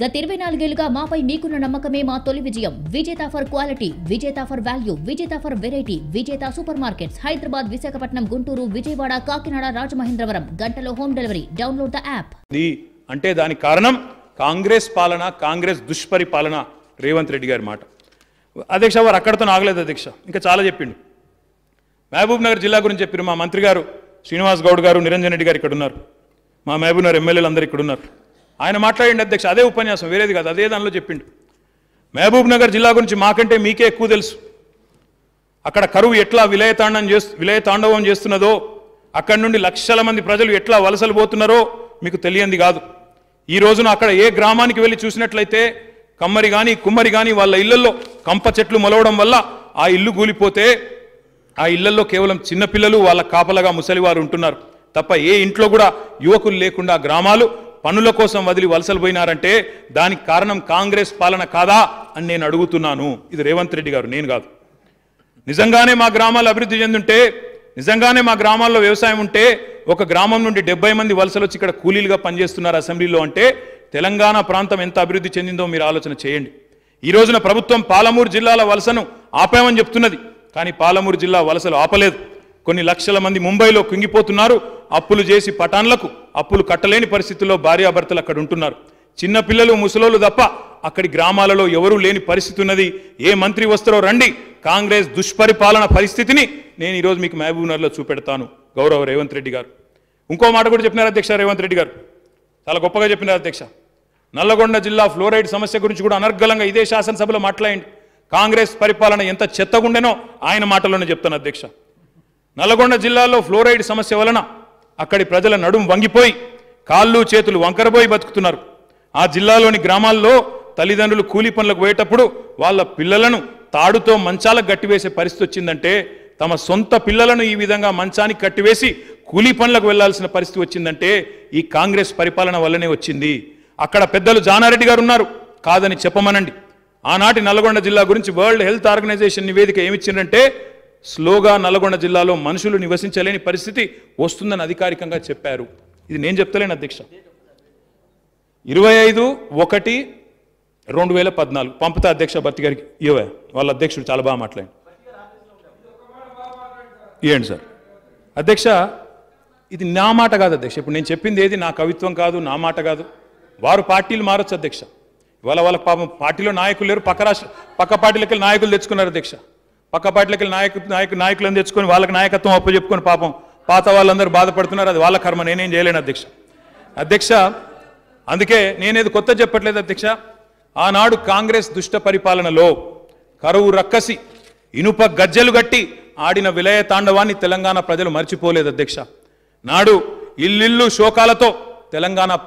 గత ఇరవై నాలుగేళ్లుగా మాపై మీకున్న నమ్మకమే మా తొలి విజయం Vijetha for quality Vijetha for value Vijetha for variety Vijetha super markets Hyderabad Visakhapatnam Guntur Vijayawada Kakinada Rajamahendravaram గంటలో home delivery download the app అంటే దానికి కారణం కాంగ్రెస్ పాలన కాంగ్రెస్ దుష్పరిపాలన రేవంత్ రెడ్డి గారి మాట అధ్యక్ష వారు అక్కడతో ఆగలేదు అధ్యక్ష ఇంకా చాలా చెప్పిండు మహబూబ్ నగర్ జిల్లా గురించి చెప్పారు మా మంత్రి గారు శ్రీనివాస్ గౌడ్ గారు నిరంజన్ రెడ్డి గారు ఇక్కడ ఉన్నారు మా మహబూబ్ నగర్ ఎమ్మెల్యేలు అందరు ఇక్కడ ఉన్నారు ఆయన మాట్లాడండి అధ్యక్ష అదే ఉపన్యాసం వేరేది కాదు అదే దానిలో చెప్పిండు మహబూబ్ నగర్ జిల్లా గురించి మాకంటే మీకే ఎక్కువ తెలుసు అక్కడ కరువు ఎట్లా విలయతాండం చేస్తు విలయతాండవం చేస్తున్నదో అక్కడి నుండి లక్షల మంది ప్రజలు ఎట్లా వలసలు పోతున్నారో మీకు తెలియంది కాదు ఈ రోజున అక్కడ ఏ గ్రామానికి వెళ్ళి చూసినట్లయితే కమ్మరి కానీ కుమ్మరి కానీ వాళ్ళ ఇళ్లలో కంప చెట్లు మొలవడం వల్ల ఆ ఇల్లు కూలిపోతే ఆ ఇళ్లలో కేవలం చిన్నపిల్లలు వాళ్ళ కాపలగా ముసలివారు ఉంటున్నారు తప్ప ఏ ఇంట్లో కూడా యువకులు లేకుండా గ్రామాలు పనుల కోసం వదిలి వలసలు పోయినారంటే దానికి కారణం కాంగ్రెస్ పాలన కాదా అని నేను అడుగుతున్నాను ఇది రేవంత్ రెడ్డి గారు నేను కాదు నిజంగానే మా గ్రామాలు అభివృద్ధి చెందుంటే నిజంగానే మా గ్రామాల్లో వ్యవసాయం ఉంటే ఒక గ్రామం నుండి డెబ్బై మంది వలసలు వచ్చి ఇక్కడ కూలీలుగా పనిచేస్తున్నారు అసెంబ్లీలో అంటే తెలంగాణ ప్రాంతం ఎంత అభివృద్ధి చెందిందో మీరు ఆలోచన చేయండి ఈ రోజున ప్రభుత్వం పాలమూరు జిల్లాల వలసను ఆపామని చెప్తున్నది కానీ పాలమూరు జిల్లా వలసలు ఆపలేదు కొన్ని లక్షల మంది ముంబైలో కుంగిపోతున్నారు అప్పులు చేసి పటాన్లకు అప్పులు కట్టలేని పరిస్థితుల్లో భార్యాభర్తలు అక్కడ ఉంటున్నారు చిన్నపిల్లలు ముసలోళ్ళు తప్ప అక్కడి గ్రామాలలో ఎవరూ లేని పరిస్థితి ఉన్నది ఏ మంత్రి వస్తారో రండి కాంగ్రెస్ దుష్పరిపాలన పరిస్థితిని నేను ఈరోజు మీకు మహబూబ్నగర్లో చూపెడతాను గౌరవ రేవంత్ రెడ్డి గారు ఇంకో మాట కూడా చెప్పినారు అధ్యక్ష రేవంత్ రెడ్డి గారు చాలా గొప్పగా చెప్పినారు అధ్యక్ష నల్లగొండ జిల్లా ఫ్లోరైడ్ సమస్య గురించి కూడా అనర్గలంగా ఇదే శాసనసభలో మాట్లాడండి కాంగ్రెస్ పరిపాలన ఎంత చెత్తగుండెనో ఆయన మాటలోనే చెప్తాను అధ్యక్ష నల్లగొండ జిల్లాలో ఫ్లోరైడ్ సమస్య వలన అక్కడి ప్రజల నడుం వంగిపోయి కాళ్ళు చేతులు వంకరబోయి బతుకుతున్నారు ఆ జిల్లాలోని గ్రామాల్లో తల్లిదండ్రులు కూలీ పనులకు పోయేటప్పుడు వాళ్ళ పిల్లలను తాడుతో మంచాలకు గట్టివేసే పరిస్థితి వచ్చిందంటే తమ సొంత పిల్లలను ఈ విధంగా మంచానికి కట్టివేసి కూలీ పనులకు వెళ్లాల్సిన పరిస్థితి వచ్చిందంటే ఈ కాంగ్రెస్ పరిపాలన వల్లనే వచ్చింది అక్కడ పెద్దలు జానారెడ్డి గారు ఉన్నారు కాదని చెప్పమనండి ఆనాటి నల్గొండ జిల్లా గురించి వరల్డ్ హెల్త్ ఆర్గనైజేషన్ నివేదిక ఏమిచ్చిందంటే స్లోగా నల్గొండ జిల్లాలో మనుషులు నివసించలేని పరిస్థితి వస్తుందని అధికారికంగా చెప్పారు ఇది నేను చెప్తలేను అధ్యక్ష ఇరవై ఐదు ఒకటి రెండు వేల పద్నాలుగు పంపుతా అధ్యక్ష భర్తి గారికి ఇవే వాళ్ళ అధ్యక్షుడు చాలా బాగా మాట్లాడి ఇవ్వండి సార్ అధ్యక్ష ఇది నా మాట కాదు అధ్యక్ష ఇప్పుడు నేను చెప్పింది ఏది నా కవిత్వం కాదు నా మాట కాదు వారు పార్టీలు మారొచ్చు అధ్యక్ష ఇవాళ వాళ్ళ పాపం పార్టీలో నాయకులు లేరు పక్క రాష్ట్ర పక్క పార్టీలకి నాయకులు తెచ్చుకున్నారు అధ్యక్ష పక్క పార్టీలకి నాయకు నాయకులు నాయకులను తెచ్చుకొని వాళ్ళకి నాయకత్వం చెప్పుకొని పాపం పాత వాళ్ళందరూ బాధపడుతున్నారు అది వాళ్ళ కర్మ నేనేం చేయలేను అధ్యక్ష అధ్యక్ష అందుకే నేనేది కొత్త చెప్పట్లేదు అధ్యక్ష ఆనాడు కాంగ్రెస్ దుష్ట పరిపాలనలో కరువు రక్కసి ఇనుప గజ్జలు గట్టి ఆడిన విలయ తాండవాన్ని తెలంగాణ ప్రజలు మర్చిపోలేదు అధ్యక్ష నాడు ఇల్లిల్లు శోకాలతో తెలంగాణ